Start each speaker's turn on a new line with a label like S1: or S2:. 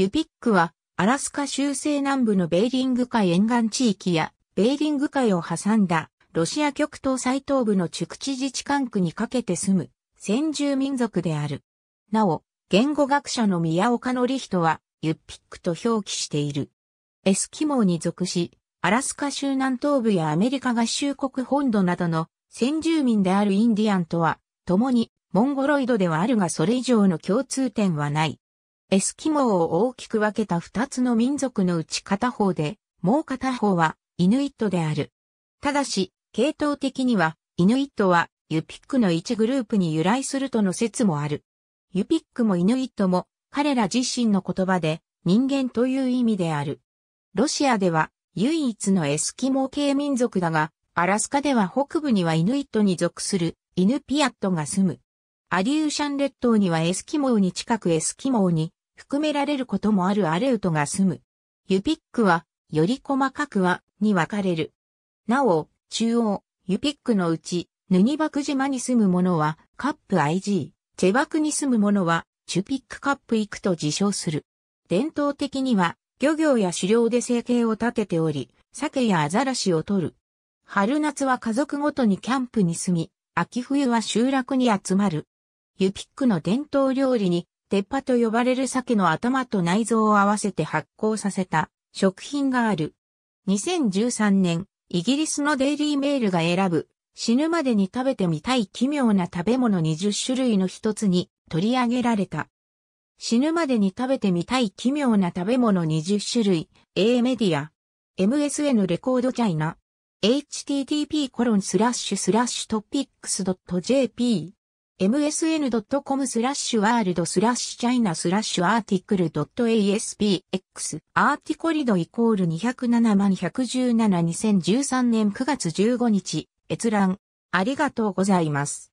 S1: ユピックは、アラスカ州西南部のベーリング海沿岸地域や、ベーリング海を挟んだ、ロシア極東最東部の畜地自治管区にかけて住む、先住民族である。なお、言語学者の宮岡則人は、ユピックと表記している。エスキモーに属し、アラスカ州南東部やアメリカ合衆国本土などの先住民であるインディアンとは、共にモンゴロイドではあるがそれ以上の共通点はない。エスキモーを大きく分けた二つの民族のうち片方で、もう片方はイヌイットである。ただし、系統的には、イヌイットはユピックの一グループに由来するとの説もある。ユピックもイヌイットも彼ら自身の言葉で人間という意味である。ロシアでは唯一のエスキモ系民族だが、アラスカでは北部にはイヌイットに属するイヌピアットが住む。アリューシャン列島にはエスキモーに近くエスキモーに含められることもあるアレウトが住む。ユピックは、より細かくは、に分かれる。なお、中央、ユピックのうち、ヌニバク島に住む者は、カップ IG、チェバクに住む者は、チュピックカップ行くと自称する。伝統的には、漁業や狩猟で生計を立てており、鮭やアザラシを取る。春夏は家族ごとにキャンプに住み、秋冬は集落に集まる。ユピックの伝統料理に鉄波と呼ばれる鮭の頭と内臓を合わせて発酵させた食品がある。2013年、イギリスのデイリーメールが選ぶ、死ぬまでに食べてみたい奇妙な食べ物20種類の一つに取り上げられた。死ぬまでに食べてみたい奇妙な食べ物20種類、A メディア、MSN レコードチャイナ、http://topics.jp msn.com スラッシュワールドスラッシュチャイナスラッシュアーティクル .aspx アーティコリドイコール207万117 2013年9月15日閲覧ありがとうございます。